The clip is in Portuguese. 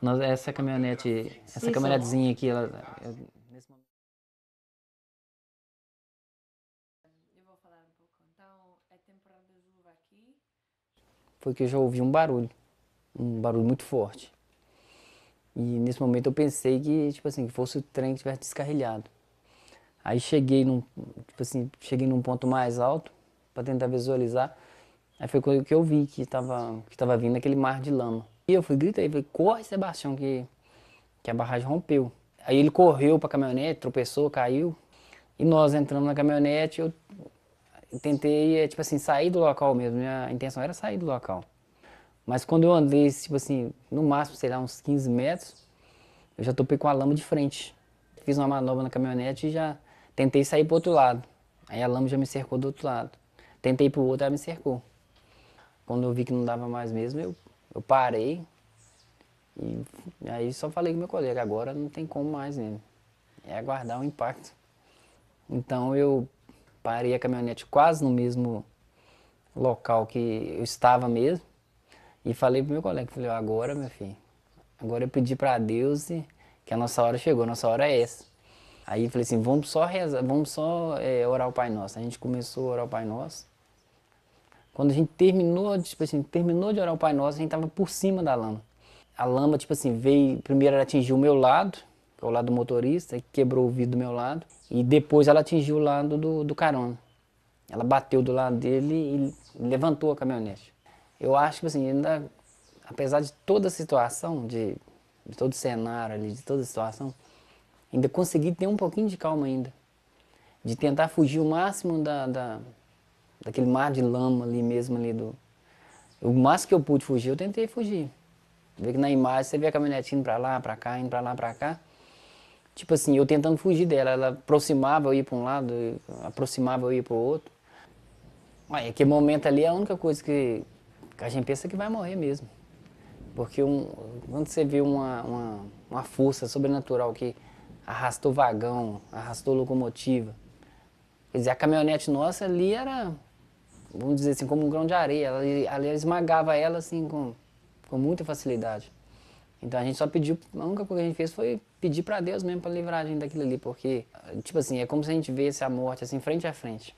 Nós, essa caminhonete, essa assim, caminhonetezinha aqui, ela, eu, nesse momento... Eu vou falar um pouco. Então, é temporada de chuva aqui. Foi que eu já ouvi um barulho, um barulho muito forte. E nesse momento eu pensei que, tipo assim, que fosse o trem que tivesse descarrilhado. Aí cheguei num, tipo assim, cheguei num ponto mais alto para tentar visualizar. Aí foi quando que eu vi que estava que tava vindo aquele mar de lama. E eu fui, gritei, falei, corre, Sebastião, que, que a barragem rompeu. Aí ele correu pra caminhonete, tropeçou, caiu. E nós entramos na caminhonete, eu tentei, eh, tipo assim, sair do local mesmo. Minha intenção era sair do local. Mas quando eu andei, tipo assim, no máximo, sei lá, uns 15 metros, eu já topei com a lama de frente. Fiz uma manobra na caminhonete e já tentei sair pro outro lado. Aí a lama já me cercou do outro lado. Tentei pro outro, ela me cercou. Quando eu vi que não dava mais mesmo, eu eu parei e aí só falei com meu colega, agora não tem como mais, né? É aguardar o impacto. Então eu parei a caminhonete quase no mesmo local que eu estava mesmo e falei pro meu colega, falei, agora meu filho, agora eu pedi para Deus que a nossa hora chegou, a nossa hora é essa. Aí falei assim, vamos só rezar, vamos só é, orar o Pai Nosso. A gente começou a orar o Pai Nosso. Quando a gente terminou, tipo assim, terminou de orar o Pai Nosso, a gente estava por cima da lama. A lama, tipo assim, veio, primeiro ela atingiu o meu lado, que é o lado do motorista, que quebrou o vidro do meu lado, e depois ela atingiu o lado do, do carona. Ela bateu do lado dele e levantou a caminhonete. Eu acho que, tipo assim, ainda, apesar de toda a situação, de, de todo o cenário ali, de toda a situação, ainda consegui ter um pouquinho de calma ainda. De tentar fugir o máximo da, da daquele mar de lama ali mesmo ali do. O máximo que eu pude fugir, eu tentei fugir. Vê que na imagem você vê a caminhonete indo pra lá, pra cá, indo pra lá, pra cá. Tipo assim, eu tentando fugir dela. Ela aproximava eu ia pra um lado, aproximava eu ia pro outro. Mas aquele é momento ali é a única coisa que, que a gente pensa que vai morrer mesmo. Porque um, quando você vê uma, uma, uma força sobrenatural que arrastou vagão, arrastou locomotiva, Quer dizer, a caminhonete nossa ali era vamos dizer assim, como um grão de areia. Ali, ali esmagava ela assim com, com muita facilidade. Então a gente só pediu, a única coisa que a gente fez foi pedir para Deus mesmo para livrar a gente daquilo ali, porque, tipo assim, é como se a gente vesse a morte assim frente a frente.